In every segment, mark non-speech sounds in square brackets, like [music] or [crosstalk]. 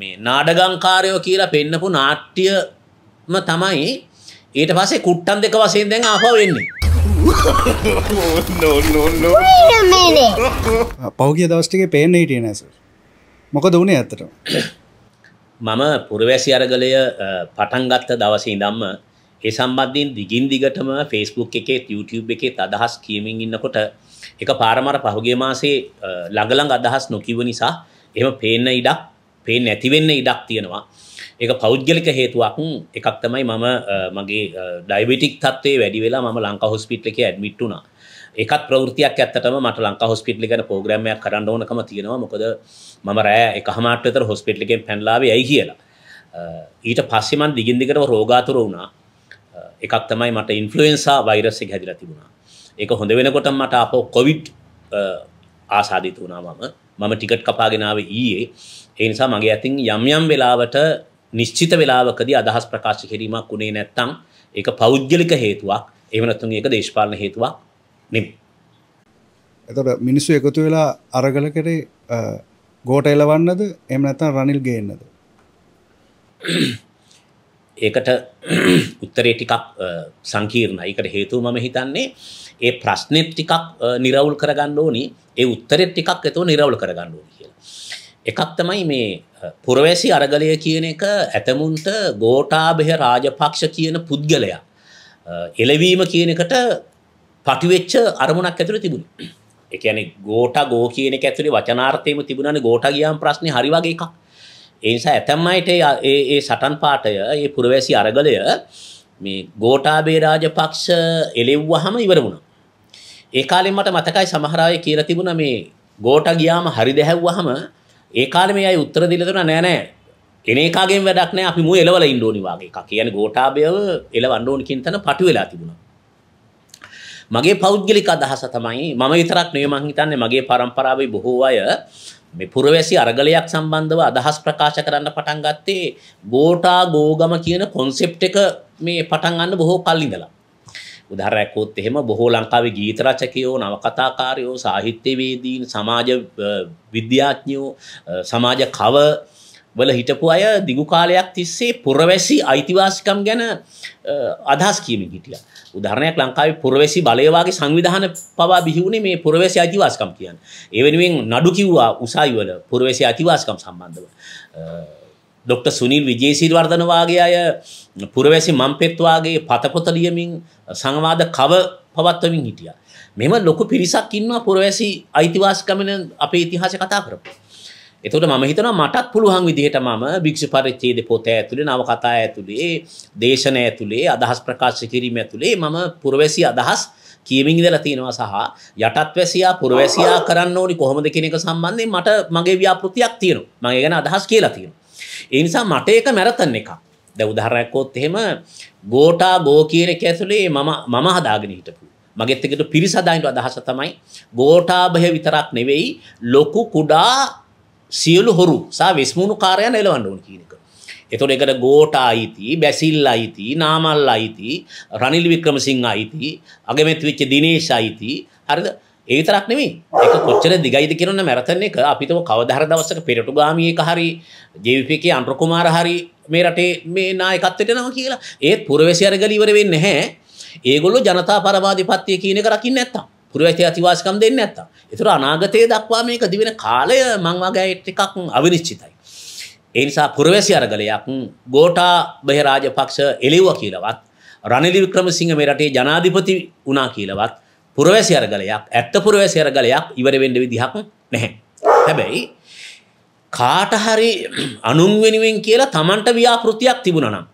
මේ නාඩගංකාරයෝ කියලා පෙන්නපු නාට්‍යම තමයි ඊට පස්සේ කුට්ටන් දෙක වශයෙන් දැන් ආපහු එන්නේ. පෞගිය දවස් ටිකේ පේන්න හිටියේ නෑ සර්. මොකද වුනේ ඇත්තටම? [coughs] මම පුරවැසි අරගලය පටන් ගත්ත දවසේ ඉඳන්ම ඒ සම්බන්ධයෙන් දිගින් දිගටම Facebook එකේ YouTube එකේ අදහස් කියමින් ඉන්නකොට එක පාරම අර පහුගිය මාසේ ළඟ ළඟ අදහස් නොකිව නිසා එහෙම පේන්න ඉඩක් පේන්න ඇතිවෙන්න ඉඩක් තියෙනවා ඒක පෞද්ගලික හේතුවක් එකක් තමයි මම මගේ ඩයිබටික් තත්වේ වැඩි වෙලා ම ලංකා හොස්පිටල එක ඇඩමිට් වුණා එකත් ප්‍රෘතියක් ඇත්තටම මට ලංකා හොස්පිටලි ගැන පෝග්‍රමයක් කරන්න ඕනකම තියෙනවා මොකද මම රෑ එකහමාටතර හොස්පිටලිකෙන් පැන්ලාවේ ඇයි කියලා ඊට පස්සෙමන් දිගින්දිකටව රෝගාතුර වුණා එකක් තමයි මට ඉන්ෆලුවෙන්සා වෛරස්සෙ හැදිලා තිබුණා ඒක හොඳ වෙනකොට මට අප කොවිඩ් ආසාධිත වුණා මම මම ටිකට් කපාගෙනාව ඊයේ ඒ නිසා මගේ ඇතින් යම් යම් වෙලාවට නිශ්චිත වෙලාවකදී අදහස් ප්‍රකාශ කිරීමක් උනේ නැත්තම් ඒක පෞද්ගලික හේතුවක් එහෙම නැත්නම් ඒක දේශපාලන හේතුවක් නෙමෙයි. එතකොට මිනිස්සු එකතු වෙලා අරගල කරේ ගෝට එලවන්නද එහෙම නැත්නම් රනිල් ගේන්නද? ඒකට උත්තරේ ටිකක් සංකීර්ණයි. ඒකට හේතුව මම හිතන්නේ ඒ ප්‍රශ්නෙත් ටිකක් නිරවුල් කරගන්න ඕනි ඒ උත්තරෙත් ටිකක් එතෝ නිරවුල් කරගන්න ඕනි කියලා. එකක් තමයි මේ පුරවැසි අරගලය කියන එක ඇතමුන්ට ගෝටාභය රාජපක්ෂ කියන පුද්ගලයා එළවීම කියන එකට පටිවෙච්ච අරමුණක් ඇතුළ තිබුණ. එකන ගෝට ගෝ කියන ඇතුළි වචනාර්ථයම තිබුණන ගෝට ගියම් ප්‍රශ්න හරි වගේ එකක්. එනිසා ඇතැම්මයිට ඒ සටන් පාටය ඒ පුරවැසි අරගලය මේ ගෝටාබේ රාජපක්ෂ එලෙව්වහම ඉවර වුණා. ඒ කාලෙන් මට මතකයි සමහර අය කියලා තිබුණා මේ ගෝට ගියාම හරි දැහැව්වහම ඒ කාලේ මේ අය උත්තර දීලා දුන්නා නෑ නෑ එන එකාගෙන් වැඩක් නෑ අපි මු එලවලා ඉන්න ඕනි වාගේ එකක්. කියන්නේ ගෝඨාභයව එලවන්න ඕනි කියන තැන පටු වෙලා තිබුණා. මගේ පෞද්ගලික අදහස තමයි මම විතරක් නෙවෙයි මං හිතන්නේ මගේ પરම්පරාවේ බොහෝ අය මේ පුරවැසි අරගලයක් සම්බන්ධව අදහස් ප්‍රකාශ කරන්න පටන් ගත්තේ ගෝඨා ගෝගම කියන concept එක මේ පටන් ගන්න බොහෝ කල් ඉඳලා. උදහරැකෝත් එහෙම බොහෝ ලංකාවේ ගීතරචකයෝ නවකතාකාරයෝ සාහිත්‍යවේදීන් සමාජ විද්‍යාඥයෝ සමාජ කව වල හිටපු අය දිගු කාලයක් තිස්සේ පුරවැසි අයිතිවාසිකම් ගැන අදහස් කියමින් හිටිය. උදාහරණයක් ලංකාවේ පුරවැසි බලයවාගේ සංවිධාන පවා බිහිවුණේ මේ පුරවැසි අයිතිවාසිකම් කියන්නේ. ඒ වෙනුවෙන් නඩු කිව්වා උසාවි වල පුරවැසි අයිතිවාසිකම් සම්බන්ධව. ඩොක්ට. සුනිල් විජේසිල්වර්ධන වාගේ අය පුරවැසි මම්පෙත් වාගේ පතපොත ලියමින් සංවාද කව පවත්වමින් හිටියා. මෙම ලොකු පිරිසක් ඉන්නවා පුරවැසි අයිතිවාසිකමන අපේ ඉතිහාසය කතා කරපු. එතකොට මම හිතනවා මටත් පුළුවන් විදිහට මම භික්ෂු පරිච්ඡේද පොත ඇතුලේ නව කතා ඇතුලේ දේශන ඇතුලේ අදහස් ප්‍රකාශ කිරීම ඇතුලේ මම පුරවැසි අදහස් කියමින් ඉඳලා තියෙනවා සහ යටත් වැසියා පුරවැසියා කරන්න ඕනි කොහොමද කියන එක සම්බන්ධයෙන් මට මගේ ව්‍යාපෘතියක් තියෙනවා. මම ඒ ගැන අදහස් කියලා තියෙනවා. ඒ නිසා මට ඒක මැරතන් එකක්. දැන් උදාහරණයක් වොත් එහෙම ගෝටා ගෝ කියන එක ඇතුලේ මම මම හදාගෙන හිටපු. මගෙත් එක්ක පිරිස හදාගෙන අදහස තමයි ගෝටා බය විතරක් නෙවෙයි ලොකු කුඩා සියලු හොරු සා විශ්මුණු කාර්යයන් එලවන්න ඕන කියන එක. එතකොට ඒකට ගෝටා අයිති, බැසිල් අයිති, නාමල් අයිති, රනිල් වික්‍රමසිංහ අයිති, අගමැති වෙච්ච දිනේෂ් අයිති. හරිද? ඒතරක් නෙමේ එක කොච්චර දිගයිද කියරන්න මැරතන එක අපිතම කවදහර දවසක පෙරටු ගාමියක හරි ජීවිපික අන්ට්‍රකුමාර හරි මේ රටේ මේ නායකත්තට නම කියලා ඒත් පුරවැසියර ගලිවර වෙන්න හැ ඒගොල්ලු ජනතා පරවාධිපත්තිය කියනක රකින්න නැත්තම් පුරවැති අතිවාසකම් දෙන්න ඇත්තා එතුර අනාගතය දක්වා මේක දිවෙන කාලය මංවාගේට එකක් අවිනිශ්චිතයි. එනිසා පුරවැසි අරගලයක් ගෝටා බෙහරාජ පක්ෂ එලෙව්ව කියලවත් රනිදිවික්‍රම සිංහ මේ රටේ ජනාධිපති වනා කියලවත් පුරවැසි අරගලයක් ඇත්ත පුරවැසි අරගලයක් ඉවර වෙන්න විදිහක් නැහැ. හැබැයි කාට හරි අනුන් වෙනුවෙන් කියලා Tamanට ව්‍යාපෘතියක් තිබුණා නම්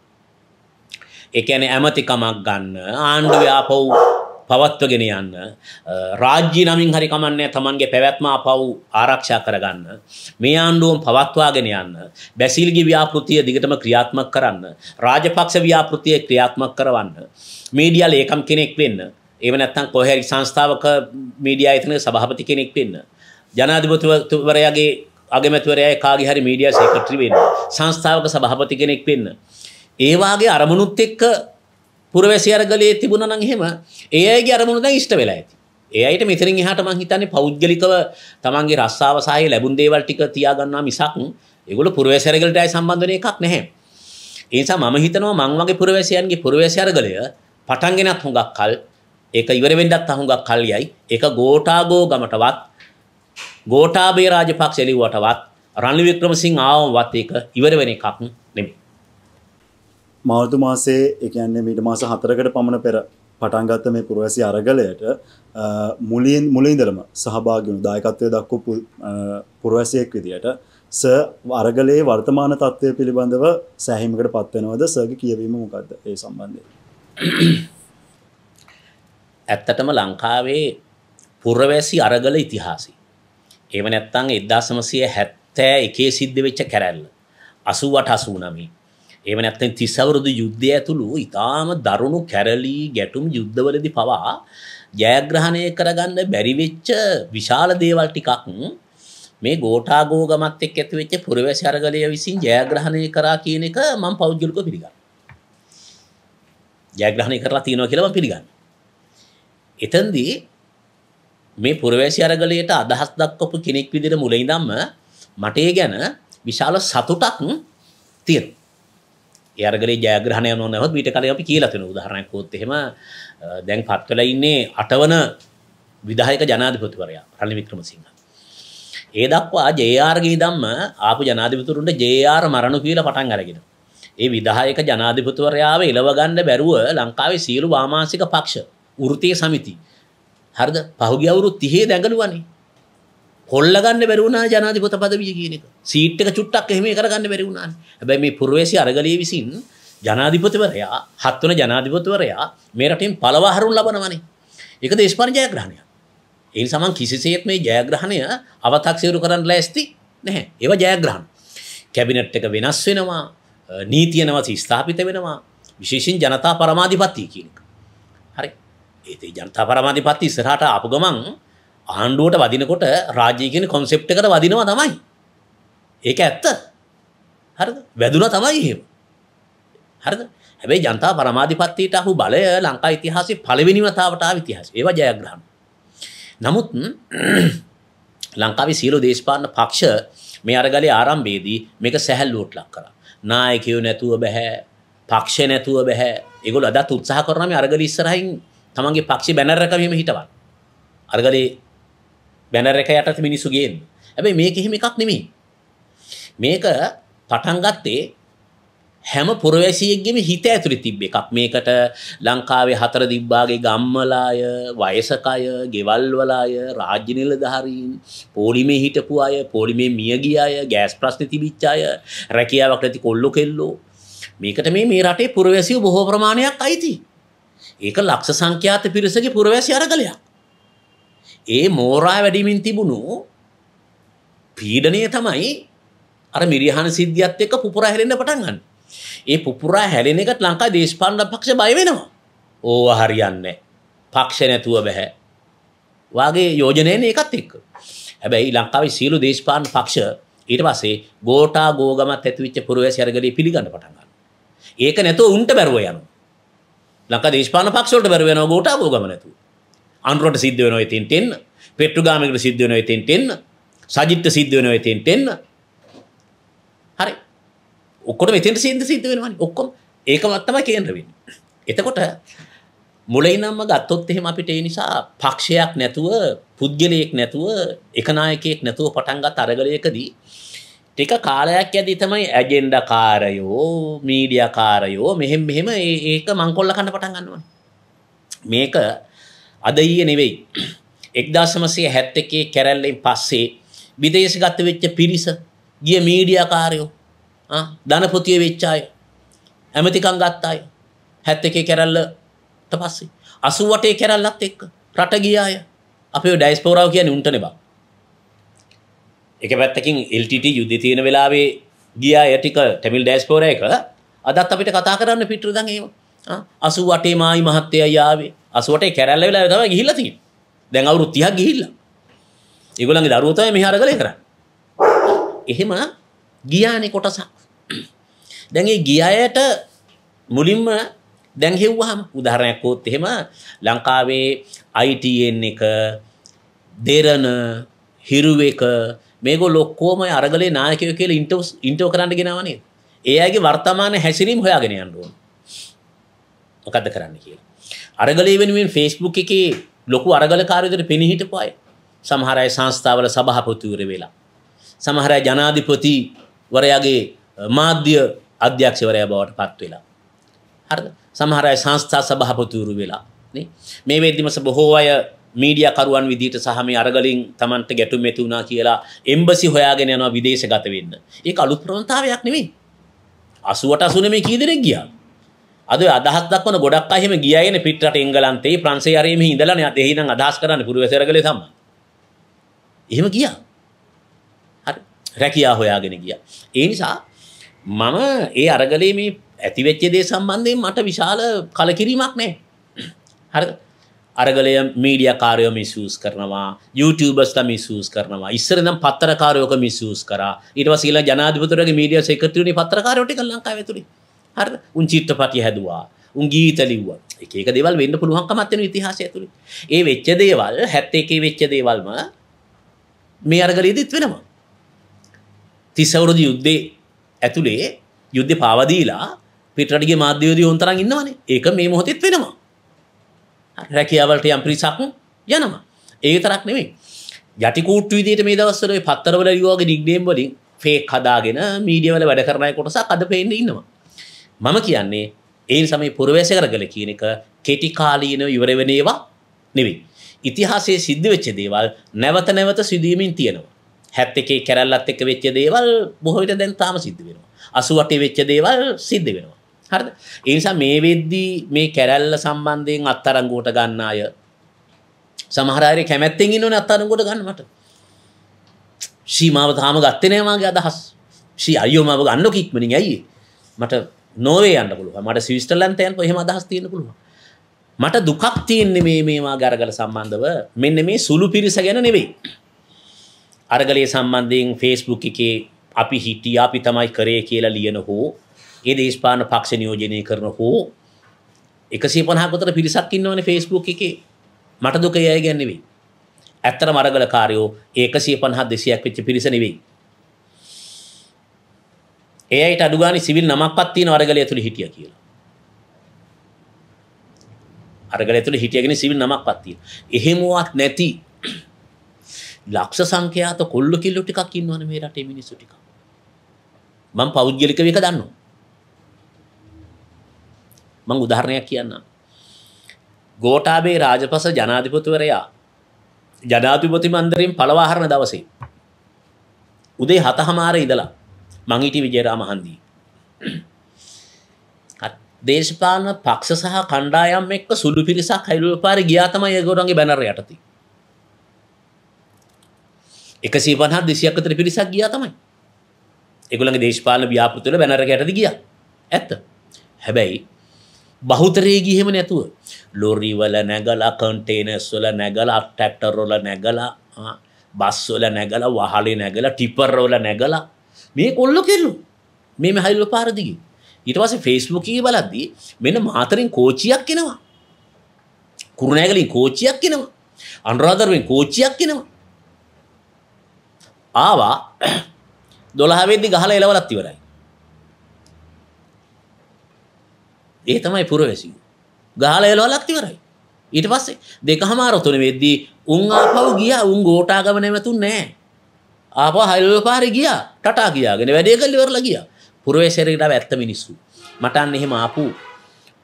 ඒ කියන්නේ ඇමතිකමක් ගන්න ආණ්ඩුව ආපහු පවත්වගෙන යන්න රාජ්‍ය නමින් හරි කමන්නේ Tamanගේ පැවැත්ම ආපහු ආරක්ෂා කරගන්න මේ ආණ්ඩුවම පවත්වාගෙන යන්න බැසිල්ගේ ව්‍යාපෘතිය දිගටම ක්‍රියාත්මක කරන්න රාජපක්ෂ ව්‍යාපෘතිය ක්‍රියාත්මක කරවන්න මීඩියා ලේකම් කෙනෙක් වෙන්න එහෙම නැත්නම් කොහේ සංස්ථාවක මීඩියා එතන සභාපති කෙනෙක් වෙන්න. ජනාධිපතිවරයාගේ අගමැතිවරයා කාගේ හරි මීඩියා සෙක්‍රටරි වෙන්න. සංස්ථාවක සභාපති කෙනෙක් වෙන්න. ඒ වාගේ අරමුණුත් එක්ක පුරවැසි අරගලයේ තිබුණා නම් එහෙම ඒ අයගේ අරමුණු දැන් ඉෂ්ට වෙලා ඇති. ඒ අයට මෙතනින් එහාට මං හිතන්නේ පෞද්ගලිකව තමන්ගේ රස්සාව සහ ලැබුන් දේවල් ටික තියාගන්නවා මිසක් ඒගොල්ලෝ පුරවැසි අරගලට අය සම්බන්ධ වෙන එකක් නැහැ. ඒ නිසා මම හිතනවා මං වගේ පුරවැසියන්ගේ පුරවැසි අරගලය පටන් ගෙනත් හුඟක් කල් ඒක ඉවර වෙන්නත් අහුඟක් කල්යයි. ඒක ගෝඨාගෝ ගමටවත් ගෝඨාභය රාජපක්ෂ එළිවටවත් රනිල් වික්‍රමසිංහ ආවමවත් ඒක ඉවර වෙන එකක් නෙමෙයි. මාර්තු මාසයේ ඒ කියන්නේ මීට මාස 4කට පමණ පෙර පටන් ගත්ත මේ පුරවැසි අරගලයට මුලින් මුලින්දලම සහභාගී වුණු දායකත්වයේ දක්වපු පුරවැසියෙක් විදියට ස අරගලයේ වර්තමාන තත්ත්වය පිළිබඳව සෑහීමකට පත්වෙනවද සර්ගේ කියවීම මොකක්ද ඒ සම්බන්ධයෙන් [coughs] ඇත්තටම ලංකාවේ පුරවැසි අරගල ඉතිහාසය. ඒව නැත්තං එදදාසමසය හැත්තෑ එකේ සිද්ධ වෙච්ච කැරැල්ල. අසුවට අසූනමී. ඒව නැත්තැන් තිසවරුදු යුද්ධය ඇතුළු ඉතාම දරුණු කැරලී ගැටුම් යුද්ධවලදි පවා ජයග්‍රහණය කරගන්න බැරිවෙච්ච විශාල දේවල් ටිකක් මේ ගෝටාගෝගමත් එක් ඇතිවෙච්ච පුරවැසි අරගලය විසින් ජයග්‍රහණය කරා කියන එක මං පෞද්ගලික පිළිගන්න. ජයග්‍රහණය කරලා තියෙනවා කියලම පිළිගන්න. එතන්දී මේ පුරවැසි අරගලයට අදහස් දක්වපු කෙනෙක් විදිර මුලයි දම්ම මටේ ගැන විශාල සතුටක් තියෙන ඒරගල ජයග්‍රහණය නොනහොත් විට කල අපි කියලතින උදාහරණ කෝත්තහෙම දැන් පත්වල ඉන්නේ අටවන විදායක ජනාධිපතිවරයා රණ වික්‍රම සිංහ ඒ දක්වා ජයාර්ගේ දම්ම ආපු ජනාධිපතුරුන්ට ජයාර මරණු කියල පටන් අරගෙන ඒ විදායක ජනාධිපතුවරයාව එලවගන්න බැරුව ලංකාවේ සියලු වාමාසික පක්ෂ වෘතිය සමිති. හරිද පහුගිය අවුරුදු 30 දැඟලුවනේ. කොල්ලගන්න බැරි වුණා ජනාධිපත පදවිය කියන එක. සීට් එක චුට්ටක් එහෙම කරගන්න බැරි වුණානේ. හැබැයි මේ පුරවැසි අරගලිය විසින් ජනාධිපතිවරයා හත් වෙන ජනාධිපතිවරයා මේ රටෙන් පළවා හරුන් ලබනවනේ. ඒක දේශපාලන ජයග්‍රහණයක්. ඒ නිසා මම කිසිසේත් මේ ජයග්‍රහණය අව탁සීරු කරන්න ලෑස්ති නැහැ. ඒවා ජයග්‍රහණ. කැබිනට් එක වෙනස් වෙනවා. නීතිය නැවත ස්ථාපිත වෙනවා. විශේෂයෙන් ජනතා පරමාධිපත්‍ය කියන එක. හරි. ඒති ජනතා පරමාධිපත්ති ඉස්සරහට ආපු ගමන් ආණ්ඩුවට වදිනකොට රාජ්‍ය කියන කොන්සෙප්ට් එකට වදිනවා තමයි. ඒක ඇත්ත. හරිද? වැදුනා තමයි එහෙම. හරිද? හැබැයි ජනතා පරමාධිපත්තියට අහු බලය ලංකා ඉතිහාසයේ පළවෙනි වතාවට ආව ඉතිහාසය. ඒවා ජයග්‍රහණ. නමුත් [clears throat] ලංකාවේ සියලු දේශපාලන පක්ෂ මේ අරගලේ ආරම්භයේදී මේක සැහැල්ලුවට ලක් කරා. නායකයෝ නැතුව බෑ, පක්ෂ නැතුව බෑ. ඒගොල්ලෝ අදත් උත්සාහ කරනවා මේ අරගල ඉස්සරහින් තමන්ගේ පක්ෂි බැනර් එක මෙහෙම හිටවන්න. අරගලේ බැනර් එක යටතේ මිනිස්සු ගේන්න. හැබැයි මේක හිම එකක් නෙමෙයි. මේක පටන් ගත්තේ හැම පුරවැසියෙක්ගේම හිත ඇතුළේ තිබ්බ එකක් මේකට ලංකාවේ හතර දිබ්බාගේ ගම්මලාය වයසකය ගෙවල්වල අය රාජ්‍ය නිලධාරීන් පොලිමේ හිටපු අය පොලිමේ මියගිය අය ගෑස් ප්‍රශ්න තිබිච්ච අය රැකියාවක් නැති කොල්ලෝ කෙල්ලෝ මේකට මේ මේ රටේ පුරවැසියෝ බොහෝ ප්‍රමාණයක් අයිති ඒක ලක්ෂ සංඛ්‍යාත පිරිසගේ පුරවැසි අරගලයක්. ඒ මෝරා වැඩිමින් තිබුණු පීඩනය තමයි අර මිරිහන සිද්ධියත් එක්ක පුපුරා හැරෙන්න පටන් ගන්න. ඒ පුපුරා හැරෙන එකට ලංකා දේශපාලන පක්ෂ බය වෙනවා. ඕව හරියන්නේ පක්ෂ නැතුව බෑ. වාගේ යෝජනයනේ ඒකත් එක්ක. හැබැයි ලංකාවේ සියලු දේශපාලන පක්ෂ ඊට පස්සේ ගෝටා ගෝගමත් ඇතිවිච්ච පුරවැසි අරගලේ පිළිගන්න පටන් ගන්නවා. ඒක නැතුව උන්ට බැරුව යනවා. ලංකා දේශපාලන පක්ෂවලට බැරි වෙනවා ගෝඨාභය ගම නැතුව. අනුරට සිද්ධ වෙනවා ඉතින්ට එන්න. පෙට්ටුගාමිකට සිද්ධ වෙනවා ඉතින්ට එන්න. සජිත්ට සිද්ධ වෙනවා ඉතින්ට එන්න. හරි. ඔක්කොටම ඉතින්ට සිද්ධ සිද්ධ වෙනවානේ. ඔක්කොම ඒකම තමයි කේන්ද්‍ර වෙන්නේ. එතකොට මුලින්ම ගත්තොත් එහෙම අපිට ඒ නිසා පක්ෂයක් නැතුව පුද්ගලයෙක් නැතුව එක නායකයෙක් නැතුව පටන් ගත් අරගලයකදී ටික කාලයක් ඇති තමයි ඇජෙන්ඩ කාරයෝ මීඩිය කාරයෝ මෙහෙම මෙහෙම ඒක මංකොල්ල කන්න පටන් ගන්නවා. මේක අද ඊය නෙවෙයි. එක්දාසමසය හැත්ත එකේ කැරැල්ලෙන් පස්සේ විදේශගත වෙච්ච පිරිස ගිය මීඩිය කාරයෝ ධනපොතිය වෙච්චාය ඇමතිකං ගත්තාය හැත්ත එකේ කැරැල්ලට පස්සේ. අසුවටේ කැරැල්ලත් එක්ක රට ගියාය අපේ ඩයිස්පෝරාව කියන උන්ටන බා එක පැත්තකින් එල්ටට යුද්ධ තියෙන වෙලාවේ ගියා ඇටික ටැමිල් ඩෑස්පෝර එක අදත් අපිට කතා කරන්න පිටරදන් ඒම අසු වටේ මයි මහත්තය යාවේ අසුවට කැරල්ල වෙලා තම ගිහිලති දැන් අවුරු තියක් ගිහිල්ල ඉගුලන්ගේ දරුවතය මෙහාර කළ කර එහෙම ගියානෙ කොටසක් දැන්ගේ ගියායට මුලින්ම දැන්හෙව්වාහම උදාහරණයක්කෝත් එහෙම ලංකාවේ අයිටන් එක දෙරණ හිරුව එක මේගොල් ලොක්කෝම අරගලේ නායකයෝ කියල ඉන්ටෝස් ඉන්ටෝ කරන්න ගෙනවනේ ඒගේ වර්තමාන හැසිරීම් හොයාගෙන අන්ඩුවන් මොකද කරන්න කියලා අරගලේ වෙනුවෙන් ෆෙස්බුක් එක ලොකු අරගල කාරදර පිණිහිට පයි සමහරයි සංස්ථාවල සභහපොතුවර වෙලා සමහරයි ජනාධිපති වරයාගේ මාධ්‍ය අධ්‍යක්ෂවරය බවට පත් වෙලා හරද සමහරයි සංස්ථා සභහපතුරු වෙලා මේ වෙද්දිමස බොහෝ අය මීඩියකරුවන් විදිට සහම අරගලින් තමන්ට ගැටුම් ඇති වුණා කියලා එම්බසි හොයාගෙන යනවා විදේශ ගත වෙන්න. ඒ අලුත් ප්‍රවණතාවයක් නෙවෙයි. අසුවට අසුනේ මේ කී දෙනෙක් ගියා. අද අදහස් දක්වන ගොඩක් අය එහෙම ගියාගෙන පිටරට එංගලන්තේ ප්‍රංශේ ආරේ මෙහි ඉඳලා නේ එහෙනම් අදහස් කරන්නේ පුරවැසිරගලේ තමයි. එහෙම ගියා. හරි. රැකියා හොයාගෙන ගියා. ඒ නිසා මම ඒ අරගලේ මේ ඇතිවෙච්ච දේ සම්බන්ධයෙන් මට විශාල කලකිරීමක් නැහැ. හරිද? අරගලය මීඩියකාරයෝ මිසූස් කරනවා YouTubeබස්ල මිසූස් කරනවා ඉස්සරනම් පත්තරකාරයෝක මිසූස් කර ඉට සීල ජනාධපතුරගේ මීඩිය සෙකටනි පත්‍රකාරයට කල්ලංකා වෙතුරි හර උංචිත්ත පටි හැදවා උන්ගීතලිව්ව එකක දෙවල් වෙන්න පුළුවන්කමත්වන ඉතිහාසය තුළි ඒ වෙච්ච දේවල් හැත්ත එකේ වෙච්ච දේවල්ම මේ අරගලීදිත් වෙනවා තිසවුරුදු යුද්ධේ ඇතුළේ යුද්ධ පාවදීලා පිටරටගේ මාධ්‍යෝදී ඔන්තරන් ඉන්නවන ඒක මේ මොහොතෙත් වෙනවා රැකියාවලට යම් පිරිසක් යනවා. ඒ තරක් නෙමෙයි. යටිකූට්ටු විදිහට මේ දවස්වල ඔය පත්තරවල ලියුවාගේ නික්නේම් වලින් ෆේක් හදාගෙන මීඩියා වල වැඩ කරන අය කොටසක් අද පේන්න ඉන්නවා. මම කියන්නේ ඒ නිසා මේ පුරවැසිය කරගල කියන එක කෙටි කාලීනව ඉවර වෙන ඒවා නෙවෙයි. ඉතිහාසයේ සිද්ධ වෙච්ච දේවල් නැවත නැවත සිදුවීමින් තියෙනවා. 71 කැරල්ලත් එක්ක වෙච්ච දේවල් බොහෝ විට දැන් තාම සිද්ධ වෙනවා. 88 වෙච්ච දේවල් සිද්ධ වෙනවා. හරි ඒනිසා මේ වෙද්දී මේ කැරැල්ල සම්බන්ධයෙන් අත්තරංගුවට ගන්න අය සමහරය කැමැත්තෙන් ඉන්නවනේ අත්තරංගුවට ගන්න මට සීමාව තාම ගත්තේ නෑ මාගේ අදහස් සී අයියෝ මාව ගන්න කික්මනින් ඇයි මට නෝවේ යන්න පුළුවන් මට ස්විස්ටර්ලන්ත යන්න එහෙම අදහස් තියෙන්න පුළුවන් මට දුකක් තියෙන්නේ මේ මේවා ගරගල සම්බන්ධව මෙන්න මේ සුළු පිරිස ගැන නෙවෙයි අරගලයේ සම්බන්ධයෙන් ෆේස්බුක් එකේ අපි හිටියා අපි තමයි කරේ කියලා ලියන හෝ ඒ දේශපාන පක්ෂ නියෝජනය කරන හෝ එකසේ පනහකොතර පිරිසක් ඉන්නවන ෆෙස්බුක් එකේ මට දුක යය ගැන්නෙවෙයි. ඇත්තර මරගල කාරයෝ ඒකසේ පන්හත් දෙසියක් වෙච්ච පිරිසනෙවෙයි. ඒයට අඩුගානි සිවිල් නමක්පත්තින අරගලය තුළ හිටිය කියලා. අරගල තුළ හිටියගෙන සිවිල් නමක් පත්තිය. එහෙමුවක් නැති ලක්ෂ සංඛ්‍යාත කොල්ලු කිල්ලු ටිකක් ඉන්නවන මේ රටේ මිනිස්සු ටිකක්. මම පෞද්ගලික වේක දන්නවා. මං උදාහරණයක් කියන්නම්. ගෝටාබේ රාජපස ජනාධිපතිවරයා ජනාධිපති මන්දරින් පළවාහරණ දවසේ උදේ හතහමාර ඉඳලා මං හිටි විජේරාම හන්දී. දේශපාලන පක්ෂ සහ කණ්ඩායම් එක්ක සුළු පිරිසක් හයිලුව පාර ගියා තමයි ඒගොල්ලන්ගේ බැනර යටතේ. 150 200ක් අතර පිරිසක් ගියා තමයි. ඒගොල්ලන්ගේ දේශපාලන ව්‍යාපෘති වල බැනර යටතේ ගියා. ඇත්ත. හැබැයි බහුතරේ ගිහෙම නැතුව ලොරිවල නැගලා කන්ටේනස්වල නැගලා ටැක්ටර්වල නැගලා බස්වල නැගලා වහලේ නැගලා ටිපර්වල නැගලා මේ කොල්ලො කෙල්ලු මේ මහල්ව පාරදිග ඊට පස්සේ ෆේස්බුකී බලද්දී මෙන්න මාතරින් කෝචියක් කෙනවා කුරුණෑගලින් කෝචියක් කෙනවා අනුරාධරුවෙන් කෝචියක් කෙනවා ආවා [clears throat] දොළහවෙද්දි ගහලා එලවලත් ඉවරයි ඒ තමයි පුරවැසිය. ගහලා එලවලක් ඉවරයි. ඊට පස්සේ දෙකහමාර තුන වෙද්දී උන් ආපහු ගියා උන් ගෝඨාගම නැමතුන් නෑ. ආපහු හයිලෝ පාරේ ගියා. ටටා ගියාගෙන වැඩේ කළ ඉවරලා ගියා. පුරවැසියට ඇත්ත මිනිස්සු. මට අන්න එහෙම ආපු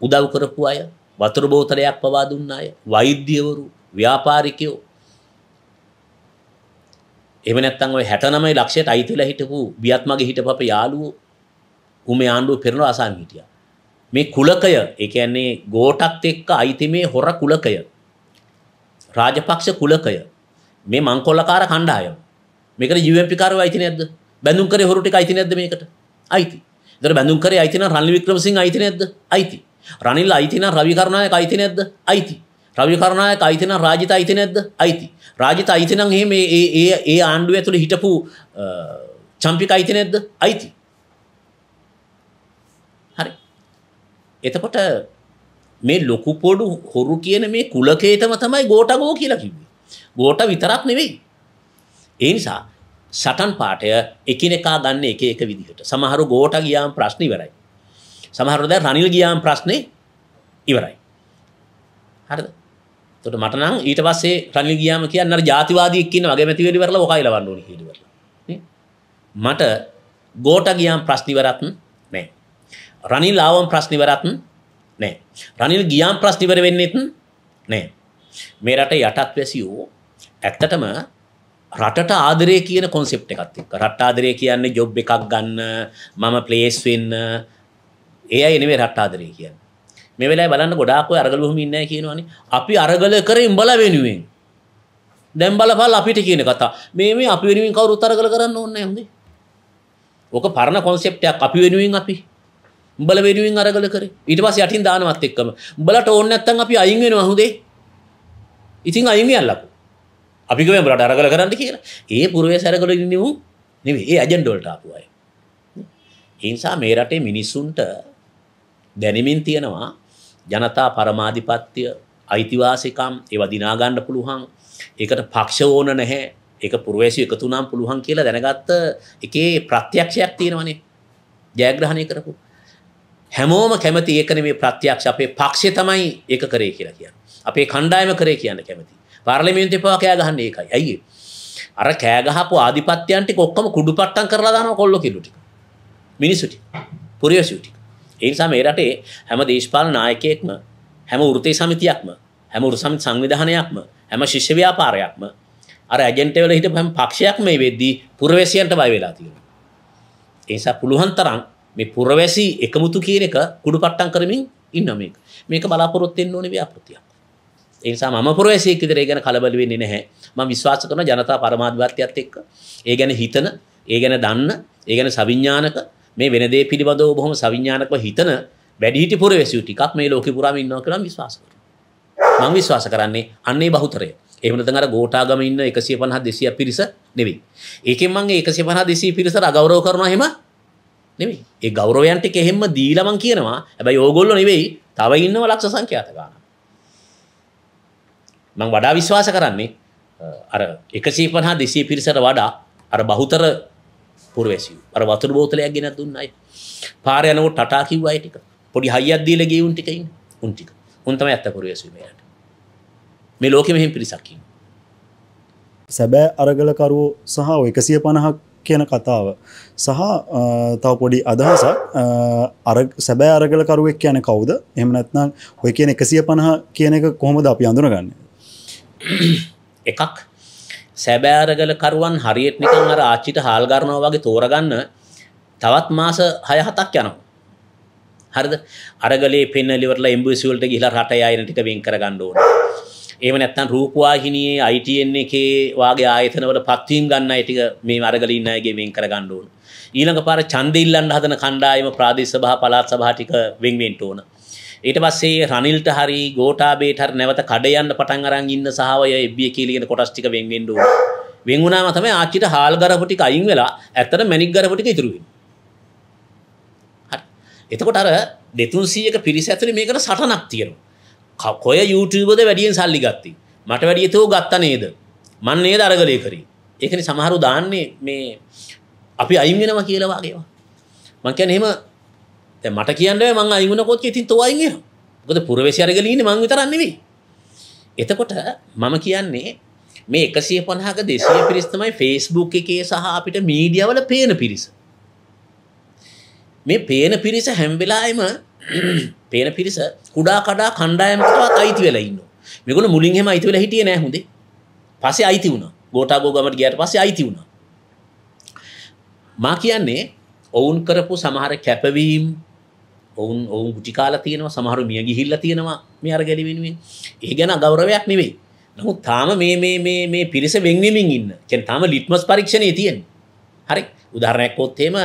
උදව් කරපු අය වතුර බෝතලයක් පවා දුන්න අය වෛද්‍යවරු ව්‍යාපාරිකයෝ එහෙම නැත්නම් ওই 69 ලක්ෂයට අයිතිලා හිටපු බියත් මගේ හිටපු අපේ යාළුවෝ උමේ ආණ්ඩුව පෙරනවා අසාමි හිටියා මේ කුලකය ඒ කියන්නේ ගෝටත් එක්ක අයිති මේ හොර කුලකය රාජපක්ෂ කුලකය මේ මංකොල්ලකාර කණ්ඩායම මේකට UMP කාරව අයිති නැද්ද බැඳුම් කරේ හොරු ටික අයිති නැද්ද මේකට අයිති ඒතර බැඳුම් කරේ අයිති නම් රනිල් වික්‍රමසිංහ අයිති නැද්ද අයිති රනිල් අයිති නම් රවි කරුණායක අයිති නැද්ද අයිති රවි කරුණායක අයිති නම් රාජිත අයිති නැද්ද අයිති රාජිත අයිති නම් එහෙම ඒ ඒ ආණ්ඩුව ඇතුලේ හිටපු චම්පික අයිති නැද්ද අයිති එතකොට මේ ලොකු පොඩු හොරු කියන මේ කුලකේතම තමයි ගෝටගෝ කියලා කිව්වේ. ගෝට විතරක් නෙවෙයි. ඒ නිසා සටන් පාඨය එකිනෙකා ගන්න එක එක විදිහට. සමහරු ගෝට ගියාම ප්‍රශ්න ඉවරයි. සමහරු දැන් රනිල් ගියාම ප්‍රශ්නේ ඉවරයි. හරිද? එතකොට මට නම් ඊට පස්සේ රනිල් ගියාම කියන්නේ අර ಜಾතිවාදීෙක් කියන වගේ මැති වෙලි වරලා ඔකයි ලවන්න ඕනේ කියලා. මට ගෝට ගියාම ප්‍රශ්න ඉවරත් රනිල් ආවම් ප්‍රශ්නිවරත් නෑ රනිල් ගියම් ප්‍රශ්නිවර වෙන්නෙත් නෑ මේ රට යටත් වැසියෝ ඇත්තටම රටට ආදරය කියන කොන්සෙප් එකත් එක්ක රට ආදරය කියන්නේ ජොබ් එකක් ගන්න මම ප්ලේස් වෙන්න ඒ අය නෙමෙයි රට ආදරය කියන්නේ මේ වෙලාවේ බලන්න ගොඩාක් අය අරගල බොහොම ඉන්නේ කියනවනේ අපි අරගල කරේ උඹල වෙනුවෙන් දැන් බලපල් අපිට කියන කතා මේ මේ අපි වෙනුවෙන් කවුරුත් අරගල කරන්න ඕනේ නැහැ හොඳේ ඕක පරණ කොන්සෙප්ට් එකක් අපි වෙනුවෙන් අපි උඹල වෙනුවෙන් අරගල කරේ ඊට පස්සේ යටින් දානවත් එක්කම උඹලට ඕන නැත්තම් අපි අයින් වෙනවා හුදේ ඉතින් අයින් යන්නලකෝ අපි ගමෙන් උඹලට අරගල කරන්න කියලා ඒ පුරවේ සැරගල ඉන්නේ උන් නෙවෙයි ඒ ඇජෙන්ඩ වලට ආපු අය ඒ නිසා මේ රටේ මිනිස්සුන්ට දැනෙමින් තියෙනවා ජනතා පරමාධිපත්‍ය අයිතිවාසිකම් ඒවා දිනා ගන්න පුළුවන් ඒකට පක්ෂ ඕන නැහැ ඒක පුරවැසි එකතු නම් පුළුවන් කියලා දැනගත්ත එකේ ප්‍රත්‍යක්ෂයක් තියෙනවනේ ජයග්‍රහණය කරපු හැමෝම කැමති ඒකන මේ ප්‍රත්‍යක්ෂ අපේ පක්ෂය තමයි ඒක කරේ කියලා කියන්න. අපේ කණ්ඩායම කරේ කියන්න කැමති. පාර්ලිමේන්තු පවා කෑ ගහන්න ඒකයි. ඇයි අර කෑ ගහපු ආධිපත්‍යයන්ට ඔක්කොම කුඩු පට්ටම් කරලා දානවා කොල්ලෝ කිලු ටික. මිනිස්සු ටික. පුරවැසියෝ ටික. ඒ නිසා මේ රටේ හැම දේශපාලන නායකයෙක්ම හැම වෘත්තීය සමිතියක්ම හැම වෘත්තීය සංවිධානයක්ම හැම ශිෂ්‍ය ව්‍යාපාරයක්ම අර ඇජන්ට් වල හිටපු හැම පක්ෂයක්ම මේ වෙද්දී පුරවැසියන්ට බය වෙලා තියෙනවා. ඒ නිසා පුළුවන් තරම් මේ පුරවැසි එකමුතු කියන එක කුඩු පට්ටම් කරමින් ඉන්න මේක. මේක බලාපොරොත්තුෙන් ඕනේ ව්‍යාපෘතියක්. ඒ නිසා මම පුරවැසියෙක් විතර ඒ ගැන කලබල වෙන්නේ නැහැ. මම විශ්වාස කරන ජනතා පරමාධිපත්‍යයත් එක්ක ඒ ගැන හිතන, ඒ ගැන දන්න, ඒ ගැන සවිඥානික මේ වෙන දේ පිළිබඳව බොහොම සවිඥානිකව හිතන වැඩිහිටි පුරවැසියෝ ටිකක් මේ ලෝකේ පුරාම ඉන්නවා කියලා මම විශ්වාස කරනවා. මම විශ්වාස කරන්නේ අන්නේ බහුතරය. එහෙම නැත්නම් අර ගෝඨාගම ඉන්න 150 200 පිරිස නෙවෙයි. ඒකෙන් මම 150 200 පිරිස අගෞරව කරනවා එහෙම නෙමේ ඒ ගෞරවයන්ට කෙහෙම දීලමන් කියනවා ඇබයි ඕගොල්ලො නෙවෙයි තව ඉන්නව ලක්ෂ සංඛ්‍යාත ගාන මං වඩා විශ්වාස කරන්නේ අර එකසී පහා දෙසී පිරිසට වඩා අර බහුතර පුරවැසිය අර වතුර බෝතලයක් ගෙන දුන්න අය පාර යනකොට ටටා කිව්ව අය ටික පොඩි හයියක් දීලා ගිය උන් ටික ඉන්න උන් ටික උන් තමයි ඇත්ත පුරවැසිය මෙයාට මේ ලෝකෙ මෙහෙම පිරිසක් ඉන්න සැබෑ අරගලකරුවෝ සහ 150ක් කියන කතාව. සහ තව පොඩි අදහසක් අර සැබෑ අරගල කරුවෙක් කියන කවුද එහම නැත්නම් ඔය කියන එකසිය පණහ කියන එක කොහොමද අපි අඳුනගන්න. එකක් සැබෑරගල කරුවන් හරියට නිකන් අර ආච්චිට හාල් ගන්නවා වගේ තෝරගන්න තවත් මාස 6 7ක් යනවා. හරිද? අරගලේ පෙන්නලිවරලා එම්බසිවලට ගිහිලා රට යයින ටික වෙන් කරගන්න ඕනේ. ඒම නැත්තන් රූපවාහිනයේ අයිටන් එකේ වගේ ආයතනවල පත්වීම් ගන්න අයිටික මේ අරගලින්නයගේ මෙන් කරගණ්ඩුවන. ඊළඟ පාර චන්දඉල්ලන් හදන කණ්ඩායම ප්‍රාදේශභහ පලාත් සභාටික වෙංවෙන්ට ඕන. ඊට පස්සේ රනිල්ට හරි ගෝටාබේටර් නැවත කඩයන්න පටන් අරන් ඉන්න සහවය එබ්බිය කියලිගෙන කොටස්ටික වෙන්ගෙන්ඩුව. වෙංගුණාම තමයි ආච්චිට හාල් ගරපටික අයින් වෙලා ඇත්තට මැනික් ගරපටික ඉතුරුවෙන්. එතකොට අර දෙතුන් සීයක පිරිස ඇතුළේ මේකට සටනක් තියෙනවා. කොය YouTubeුබද වැඩියෙන් සල්ලි ගත්ති මට වැඩිය තෝ ගත්ත නේද මන් නේද අරගලය කරී ඒකන සමහරු දාන්නේ මේ අපි අයිගෙනම කියලවාගේවා මංකැන එහෙම මට කියන්න මං අයිගුණකොත් ඉතින් තවයිගේ ගොද පුරවේශ අරගලීන මං විතරන්නෙවී එතකොට මම කියන්නේ මේ එකසිය පණහක දෙසය පිරිස්තමයි ෆෙස්බුක් එකේ සහ අපිට මීඩියවල පේන පිරිස මේ පේන පිරිස හැම්බෙලායම [clears throat] පේන පිරිස කුඩා කඩා කණ්ඩායමකටවත් අයිති වෙලා ඉන්නවා. මේගොල්ලෝ මුලින් එහෙම අයිති වෙලා හිටියේ නෑ හොඳේ. පස්සේ අයිති වුණා. ගෝඨාගෝ ගමට ගියාට පස්සේ අයිති වුණා. මා කියන්නේ ඔවුන් කරපු සමහර කැපවීම් ඔවුන් ඔවුන් ගුටි කාලා තියෙනවා සමහරු මිය ගිහිල්ලා තියෙනවා මේ අර ගැලි වෙනුවෙන්. ඒ ගැන අගෞරවයක් නෙවෙයි. නමුත් තාම මේ මේ මේ මේ පිරිස වෙන් වෙමින් ඉන්න. කියන්නේ තාම ලිට්මස් පරීක්ෂණයේ තියෙන්නේ. හරි උදාරණයක්කෝත් එම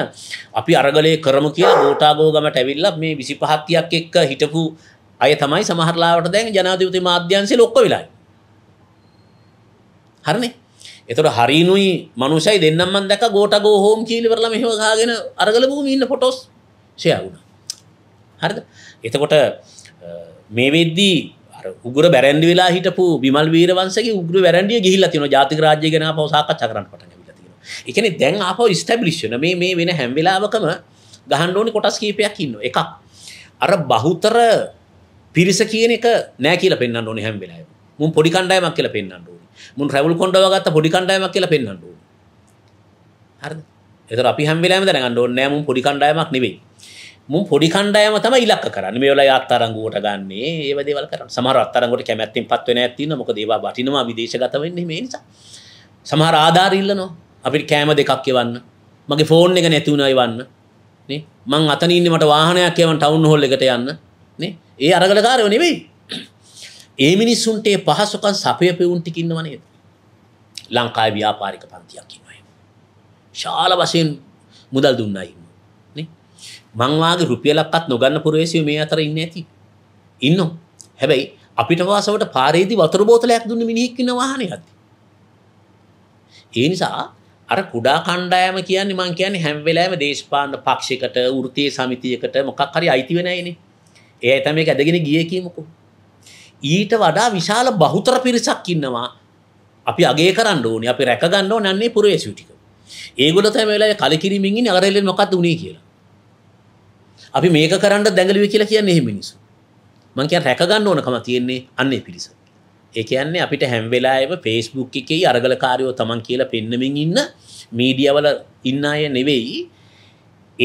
අපි අරගලය කරම කියලා ගෝටාගෝගමට ඇවිල්ල මේ විසි පහත්තියක් එක්ක හිටපු අය තමයි සමහරලාට දැන් ජනාධපති මාධ්‍යන්සය ලොක්ක වෙලයි හරනේ එතට හරිනුයි මනුසයි දෙන්නම්මන් දැක ගෝටගෝ හෝම් කීලිවරල මෙහෝදාගෙන අරගලබූ ඉන්න පොටොස් සයවුණ හරිද එතකොට මේ වෙද්දී උගර බැරන්ඩි වෙලා හිටපු විමල් වීරවන්සගේ උගර වැරන්ඩිය ගිහිල්ල තින ජාතික රාජ්‍ය ගෙන පවසාකච්ච කරන්න පටන එකන දැන් අප ස්ටබ්ලිෂ්න මේ මේ වෙන හැම්වෙලාවකම ගහන්ඩෝනි කොටස් කීපයක් ඉන්න එකක් අර බහුතර පිරිස කියන එක නෑ කියල පෙන්න්න ඕනි හැම්වෙලා මුන් පොඩි කණ්ඩායමක් කියල පෙන්න්නඩු මුන් රැවල් කොඩව ගත්ත පොඩි කණ්ඩායමක් කියල පෙන්න්නඩු හරි එත අපි හැම්වෙලාම දැනගන්න ඕන්නෑ මුන් පොඩි කණ්ඩායමක් නෙවෙයි මුම් පොඩි කණ්ඩයම තම ඉලක් කරන්න මේවල අත්තරංගුවට ගන්න ඒ දේවල් කර සමහර අත්තරගට කැමැත්තින් පත්වන ඇතින මොක දේවා බටිනවා විදේශගත වෙන්නේ මේ නිසා සමහර ආධාරඉල්ලනවා අපිට කෑම දෙකක් එවන්න මගේ ෆෝන් එක නැතිවුණයි වන්න මං අතනන්න මට වාහනයක් එවන් ටවුන් හොල් එකට යන්න ඒ අරගට කාරය නෙවෙයි [clears throat] ඒ මිනිස්සුන්ටේ පහසුකන් සපය පෙවුන්ටි කින්නවනේ ලංකායි ව්‍යාපාරික පන්තියක් කින්නයි ශාල වශයෙන් මුදල් දුන්නයි මංවාගේ රුපියලක්කත් නොගන්න පුරේසිය මේ අතර ඉන්න ඇති ඉන්න හැබැයි අපිට වාසවට පාරේදි වතර බෝතලයක් දුන්න මිනිහික්කින්න වාහනය ඇති ඒ නිසා අර කුඩා කණ්ඩායම කියන්නේ මං කියන්නේ හැම වෙලාවෙම දේශපාලන පක්ෂයකට වෘත්තීය සමිතියකට මොකක් හරි අයිති වෙ නැයිනේ. ඒ අය තමයි ඇදගෙන ගියේ කියමුකෝ. ඊට වඩා විශාල බහුතර පිරිසක් ඉන්නවා. අපි අගය කරන්න ඕනේ. අපි රැක ගන්න ඕනේ අන්නේ පුරවැසියු ටික. ඒගොල්ලෝ තමයි වෙලාවේ කලකිරීමෙන් ඉන්නේ අර එල්ලෙන් මොකද්ද උනේ කියලා. අපි මේක කරන්න දැඟලුවේ කියලා කියන්නේ එහෙම මිනිස්සු. මං කියන්නේ රැක ගන්න ඕනකම තියෙන්නේ අන්නේ පිරිස. එකන්නේ අපිට හැම්වෙලාව ෆෙස්බුක් එකේ අරගල කාරයෝ තමන් කියලා පෙන්නමින් ඉන්න මීඩියවල ඉන්න අය නෙවෙයි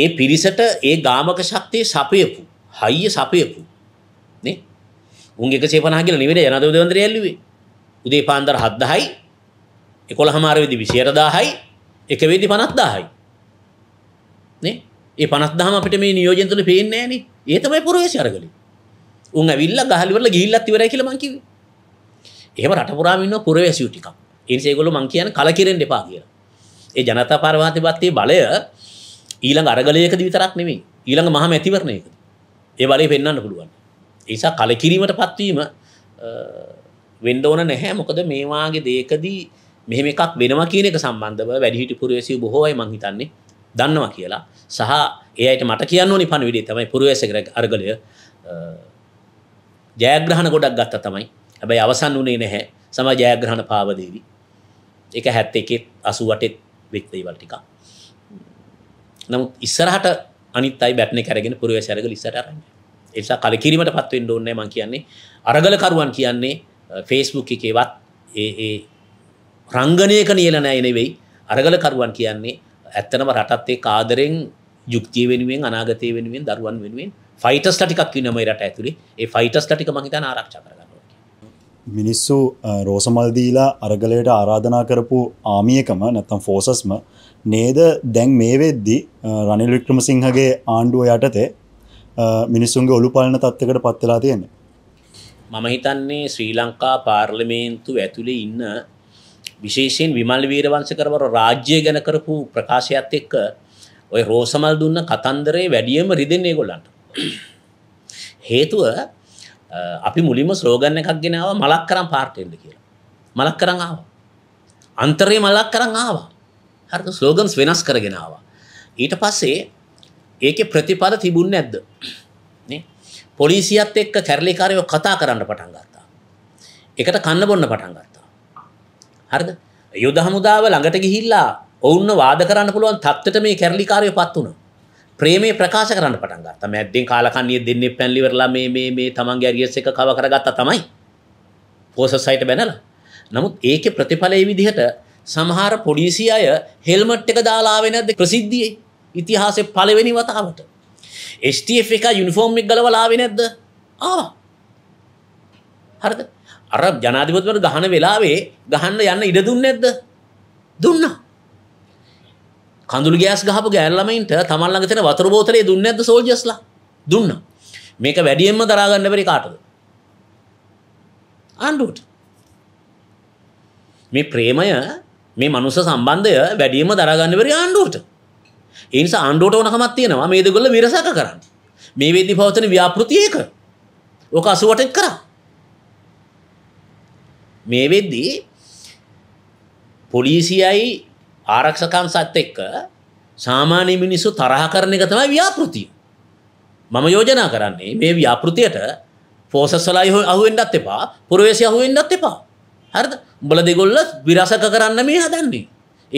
ඒ පිරිසට ඒ ගාමක ශක්තිය සපයපු හයිය සපයපු උන්ගේ සේපනහගල නිවට යනද දන්දර ඇල්ලුවේ උදේ පාන්දර හද්දහයි එකොළ හමාරවෙදි විසියරදාහයි එක වෙදි පනත්දාහයි ඒ පනත්දාම අපිට මේ නියෝජන්තල පේන්නේන ඒතමයි පුරුවේශ අරගලි උන් ඇවිල්ල ගහලිවල ගිල්ලත් වරයි කියලමකිවේ එහම රටපුරාමින්න පුරවැසියු ටිකක් එනිසේගොලු මං කියන කලකිරෙන් දෙපා කියලා ඒ ජනතා පරවාති පත්තේ බලය ඊළඟ අරගලයක විතරක් නෙමේ ඊළඟ මහම ඇතිවරණයක ඒ බලය පෙන්න්න පුළුවන් ඒසා කලකිරීමට පත්වීම වෙන්ඩෝන නැහැ මොකද මේවාගේ දේකදී මෙහෙම එකක් වෙනවා කියන එක සම්බන්ධව වැඩිහිටි පුරවැසිය බොහෝයි මං හිතන්නේ දන්නවා කියලා සහ ඒයට මට කියන්න ඕනි පණවිඩේ තමයි පුරවැසකර අරගලය ජයග්‍රහණ ගොඩක් ගත්ත තමයි හැබැයි අවසන් වුණේ නැහැ සම ජයග්‍රහණ පාවදේවි එක හැත්ත එකෙත් අසුවටෙත් වෙක්දේවල් ටිකක් නමුත් ඉස්සරහට අනිත් අයි බැට්න කරගෙන පුරුව සැරග ඉස්සට අරන්න එසා කලකිරීමට පත්වෙන් ඕන්නෑ මං කියන්නේ අරගලකරුවන් කියන්නේ ෆේස්බුක් එකේවත් ඒ රංගනයක නියලනෑ එනෙවෙයි අරගලකරුවන් කියන්නේ ඇත්තනම රටත්තේ කාදරෙන් යුක්තිය වෙනුවෙන් අනාගතය වෙනුවෙන් දරුවන් වෙනුවෙන් ෆයිටස් ටිකක් නම රට ඇතුළේ ඒ ෆයිටස් ටික මහිතන ආරක්ෂ කරග මිනිස්සු රෝසමල්දීලා අරගලයට ආරාධනා කරපු ආමියකම නැත්තම් ෆෝසස්ම නේද දැන් මේ වෙද්දි රනිල් වික්‍රමසිංහගේ ආණ්ඩුව යටතේ මිනිස්සුන්ගේ ඔලු පලන තත්වකට පත්වෙලා තියෙන මම හිතන්නේ ශ්‍රී ලංකා පාර්ලමේන්තු ඇතුළේ ඉන්න විශේෂයෙන් විමල් වීරවංශකරවර රාජ්‍ය ගැන කරපු ප්‍රකාශයත් එක්ක ඔය රෝසමල් දුන්න කතන්දරේ වැඩියම රිදෙන්නේ ඒගොල්ලන්ට හේතුව අපි මුලින්ම ස්ලෝගන්න එකක් ගෙනාව මලක් කරම් පාර්ටෙන්ද කියලා මලක් කරං ආව අන්තරේ මලක් කරං ආවා හරි ස්ලෝගන්ස් වෙනස් කරගෙනවා ඊට පස්සේ ඒක ප්‍රතිපද තිබුණ නැද්ද පොලිසියත් එක්ක කැරලිකාරයව කතා කරන්න පටන් ගත්තා එකට කන්න බොන්න පටන් ගත්තා හරිද යුද හමුදාව ළඟට ගිහිල්ලා ඔවුන්න වාද කරන්න පුළුවන් තත්ත්වයට මේ කැරලිකාරය පත් වුණා ප්‍රේමේ ප්‍රකාශ කරන්න පටන් ගත්තා. මැද්දෙන් කාලකන්ණිය දෙන්නේ පැන්ලි ඉවරලා මේ මේ මේ තමන්ගේ ඇරියස් එක කව කරගත්තා තමයි. පෝසස් අයිට බැනලා. නමුත් ඒකේ ප්‍රතිඵලයේ විදිහට සමහර පොලිසිය අය හෙල්මට් එක දාලා ආවේ නැද්ද ප්‍රසිද්ධියේ ඉතිහාසයේ පළවෙනි වතාවට. STF එක යුනිෆෝම් එක ගලවලා ආවේ නැද්ද? ආවා. හරිද? අර ජනාධිපතිවරු ගහන වෙලාවේ ගහන්න යන්න ඉඩ දුන්නේ නැද්ද? දුන්නා. කඳුළු ගෑස් ගහපු ගෑල් ළමයින්ට තමන් ළඟ තියෙන වතුර බෝතලේ දුන්නේ නැද්ද සෝල්ජර්ස්ලා? දුන්නා. මේක වැඩියෙන්ම දරා ගන්න බැරි කාටද? ආණ්ඩුවට. මේ ප්‍රේමය මේ මනුස්ස සම්බන්ධය වැඩියෙන්ම දරා ගන්න බැරි ආණ්ඩුවට. ඒ නිසා ආණ්ඩුවට ඕනකමක් තියෙනවා මේ දෙගොල්ල විරසක කරන්න. මේ වෙද්දී පවතින ව්‍යාපෘති ඒක. ඕක 80ට කරා. මේ වෙද්දී පොලිසියයි ආරක්ෂකංසත් එක්ක සාමාන්‍ය මිනිස්සු තරහ කරන එක තමයි ව්‍යාපෘතිය. මම යෝජනා කරන්නේ මේ ව්‍යාපෘතියට ෆෝසස් වලයි අහුවෙන්නත් එපා, පුරවැසිය අහුවෙන්නත් එපා. හරිද? උඹලා දෙගොල්ල විරසක කරන්න මේ හදන්නේ.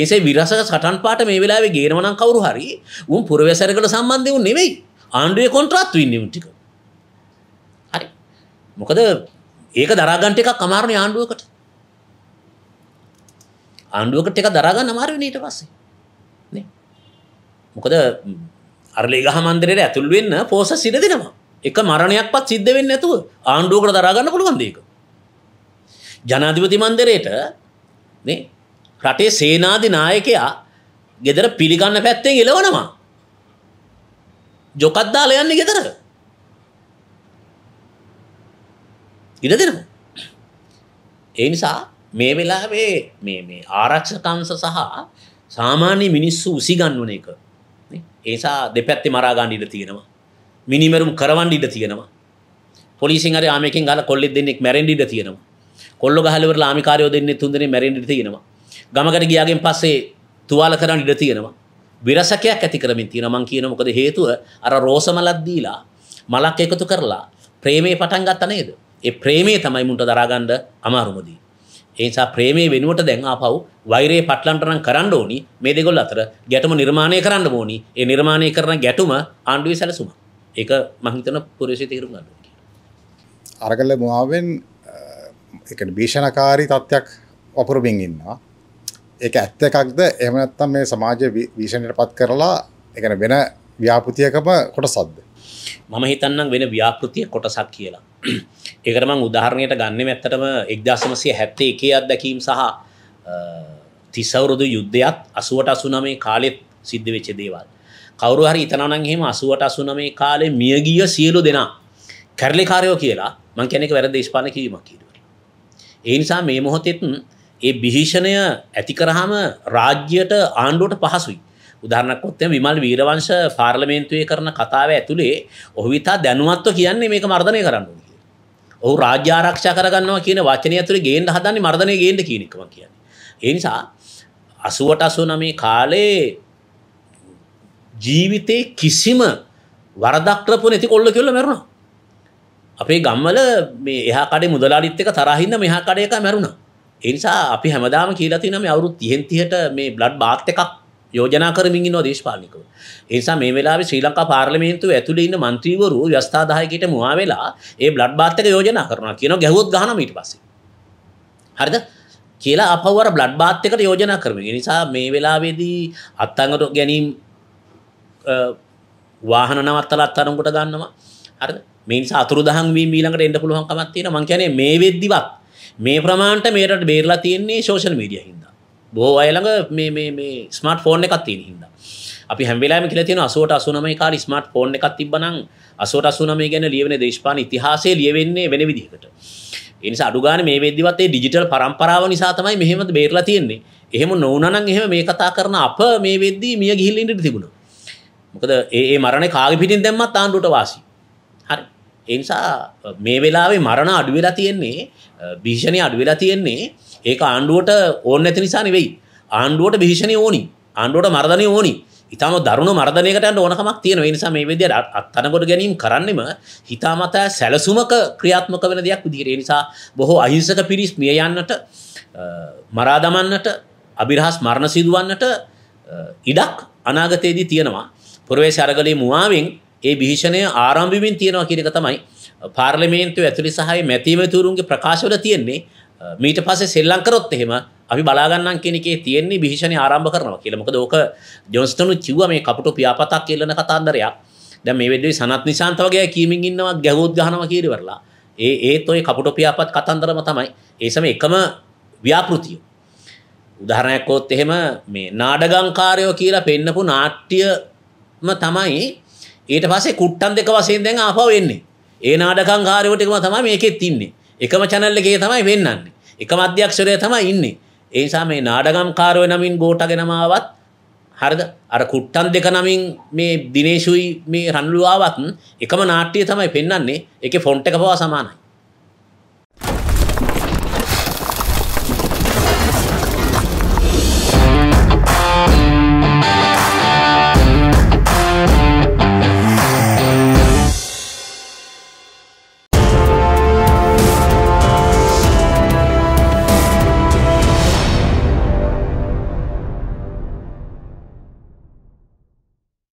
ඒසේ විරසක සටන් පාට මේ වෙලාවේ ගේනවා නම් කවුරු හරි උන් පුරවැසියකට සම්බන්ධ වුනේ නෙවෙයි. ආණ්ඩුවේ කොන්ත්‍රාත්තු ඉන්නේ උන් ටික. හරි. මොකද ඒක දරාගන්න එකක් අමාරුනේ ආණ්ඩුවකට. ආණ්ඩුවකට එක දරාගන්න අමාරු වෙන ඊට පස්සේ. නේ? මොකද අරලිගහ මන්දිරයට ඇතුල් වෙන්න පෝසස් ඉඩ දෙනවා. එක මරණයක්වත් සිද්ධ වෙන්නේ නැතුව ආණ්ඩුවකට දරා ගන්න පුළුවන් දෙයක. ජනාධිපති මන්දිරයට නේ රටේ සේනාධි නායකයා ගෙදර පිළිගන්න පැත්තෙන් එලවනවා. ජොකත් දාලා යන්නේ ගෙදර. ඉඩ දෙනවා. ඒ නිසා මේ වෙලාවේ මේ මේ ආරක්ෂකංශ සහ සාමාන්‍ය මිනිස්සු උසිගන්වන එක ඒසා දෙපැත්තේ මරා ගන්න ඉඩ තියෙනවා මිනිමරුම් කරවන්න ඉඩ තියෙනවා පොලිසින් හරි ආමේකෙන් ගහලා කොල්ලෙක් දෙන්නෙක් මැරෙන්න ඉඩ තියෙනවා කොල්ල ගහලවල ආමිකාරයෝ දෙන්නේ තුන්දෙනේ මැරෙන්න ඉඩ තියෙනවා ගමකට ගියාගෙන් පස්සේ තුවාල කරන්න ඉඩ තියෙනවා විරසකයක් ඇති කරමින් තියෙනවා මං කියන මොකද හේතුව අර රෝස මලක් දීලා මලක් එකතු කරලා ප්‍රේමේ පටන් ගත්තා නේද ඒ ප්‍රේමේ තමයි මුන්ට දරාගන්න අමාරුම දේ ඒ නිසා ප්‍රේමයේ වෙනුවට දැන් ආපහු වෛරයේ පටලන්ට නම් කරන්න ඕනි මේ දෙකොල්ල අතර ගැටුම නිර්මාණය කරන්න ඕනි. ඒ නිර්මාණය කරන ගැටුම ආණ්ඩුවේ සැලසුම. ඒක මම හිතන පුරුෂය තේරුම් ගන්න ඕනේ. අරගල මුවාවෙන් ඒ කියන්නේ භීෂණකාරී තත්යක් වපුරමින් ඉන්නවා. ඒක ඇත්ත එකක්ද එහෙම නැත්නම් මේ සමාජය භීෂණයටපත් කරලා ඒ කියන්නේ වෙන ව්‍යාපෘතියකම කොටසක්ද? මම හිතන්නම් වෙන ව්‍යාපෘතිය කොටසක් කියලා. [clears throat] ඒකටම උදාහරණයට ගන්නෙම ඇත්තටම එක්දසමසය හැත්තේ එකේ අත්දැකීම් සහ තිසවුරුදු යුද්ධයත් අසුවට අසුනමේ කාලෙත් සිද්ධ වෙච්ච දේවල්. කවරු හරි ඉතනනන් එහෙම අසුවට අසුනමේ කාලේ මියගිය සියලු දෙනා කැරලිකාරයෝ කියලා මං කෙනෙක් වැර දේශපාන කිවීමක් කිරීමට. ඒ නිසා මේ මොහොතෙත් ඒ භිෂණය ඇති කරහම රාජ්‍යයට ආණ්ඩුවට පහසුයි. උදාරනකොත්ය විමල් වීරවංශ පාර්ලමේන්තුවය කරන කතාව ඇතුළේ ඔහු විතා දැනුවත්ව කියන්නේ මේක මර්ධනය කරන්නුයි. ඔහු රාජ්‍යාරක්ෂා කරගන්නවා කියන වචනය ඇතුළේ ගේන්න හදන්නේ මර්ධනය ගේන්න කියන එකම කියන්නේ. ඒ නිසා 88 89 කාලේ ජීවිතේ කිසිම වරදක් කරපු නැති කොල්ල කියලා මැරුණා. අපේ ගම්වල මේ එහා කඩේ මුදලාලිත් එක තරහින්ද මෙහා කඩේ එක මැරුණා. ඒ නිසා අපි හැමදාම කියලා තියෙනවා මේ අවුරුදු 30 30ට මේ බ්ලඩ් බාත් එකක් යෝජනා කරමින් ඉන්නවා දේශපාලනිකව. ඒ නිසා මේ වෙලාවේ ශ්‍රී ලංකා පාර්ලිමේන්තුව ඇතුළේ ඉන්න മന്ത്രിවරු ව්‍යවස්ථාදායකයට මුවා වෙලා ඒ බ්ලඩ් බාත් එක යෝජනා කරනවා කියනවා ගැහුවොත් ගහනවා ඊට පස්සේ. හරිද? කියලා අපව අර බ්ලඩ් බාත් එකට යෝජනා කරමින්. ඒ නිසා මේ වෙලාවේදී අත්අංගට ගැනීම වාහන නවත්තලා අත්අරමුකට ගන්නවා. හරිද? මේ නිසා අතුරුදහන් වීම ඊළඟට එන්න පුළුවන් කමක් තියෙනවා. මං කියන්නේ මේ වෙද්දිවත් මේ ප්‍රමාණයට මේකට බේරලා තියෙන්නේ සෝෂල් මීඩියා හින්දා. බෝ අයළඟ මේ මේ ස්මට ෆෝර්න එකත් තියෙන හිද අපි හැමවෙලාම කියල තියෙන අසුවට අසුනම කාල ස්මට ෆෝර්න එකත් තිබනං අසුවට අසුනම ගැන ලියවෙන දේශපාන ඉතිහාසේ ලියවෙන්නේ වෙන විදිහකට එනිස අඩුගාන මේ වෙදදිවත්තේ ඩිජිටල් පරම්පරාව නිසා තමයි මෙහෙමද බේරලා තියෙන්නේ එහෙම නොවනන් එහෙම මේ කතා කරන අප මේ වෙද්දී මිය ගිහිල්ලින්ට තිබුණ මොකද ඒ මරණ කාග පිටින් දැම්මත් ආණ්ඩුට වාසි හරි එනිසා මේ වෙලාවේ මරණ අඩුවෙලා තියෙන්නේ භීෂණය අඩුවෙලා තියෙන්නේ ඒක ආණ්ඩුවට ඕන නැති නිසා නෙවෙයි. ආණ්ඩුවට භීෂණය ඕනි. ආණ්ඩුවට මර්ධනය ඕනි. ඊටම දරුණු මර්ධනයකට යන්න ඕනකමක් තියෙනවා. ඒ නිසා මේ විදිහට අත්අඩංගුවට ගැනීම කරන්නෙම හිතාමතා සැලසුමක ක්‍රියාත්මක වෙන දෙයක් විදිහට. ඒ නිසා බොහෝ අහිංසක පිරිස් මිය යන්නට මරා දමන්නට අභිරහස් මරණ සිදුවන්නට ඉඩක් අනාගතයේදී තියෙනවා. පුරවේශ අරගලේ මුවාවෙන් ඒ භීෂණය ආරම්භිමින් තියෙනවා කියන එක තමයි පාර්ලිමේන්තුව ඇතුළේ සහ මේ මැතිවතුරුන්ගේ ප්‍රකාශවල තියෙන්නේ. මීට පසේ සෙල්ලංකරොත් එහෙම අපි බලාගන්න කෙනෙකේ තියෙන්නේ භිෂණ ආරම්භ කරනවා කියලමක දෝක ජොස්ටනු චිව මේ කපුට පියාපතක් කියල්ලන කතාන්දරයක් දැ මේ වෙඩේ සනත් නිසාන්ත වගේ කීමින් ඉන්නවා ගැහෝත් ගහනව කියරවරලා ඒ ඒත් ඔය කපුට පියාපත් කතන්දරම තමයි ඒසම එකම ව්‍යාපෘතිය උදාහරණයක්කෝත් එහෙම මේ නාඩගංකාරයෝ කියලා පෙන්නපු නාට්‍යම තමයි ඊට පසේ කුට්ටන් දෙක වසයෙන් දැන් ආපව වෙන්නේ ඒ නාඩකංකාරයෝටකම තම මේකෙත් තින්නේ එකම චැනල්ලගේ තමයි වෙන්නන්නේ. එකම අධ්‍යක්ෂරය තමයි ඉන්නේ. ඒ නිසා මේ නාඩගම්කාරව නමින් ගෝටගෙනමාවත් හරිද අර කුට්ටන් දෙක නමින් මේ දිනේශුයි මේ රන්ලුවාවත් එකම නාට්‍යය තමයි පෙන්වන්නේ. ඒකේ ෆොන්ට් එක පවා සමානයි.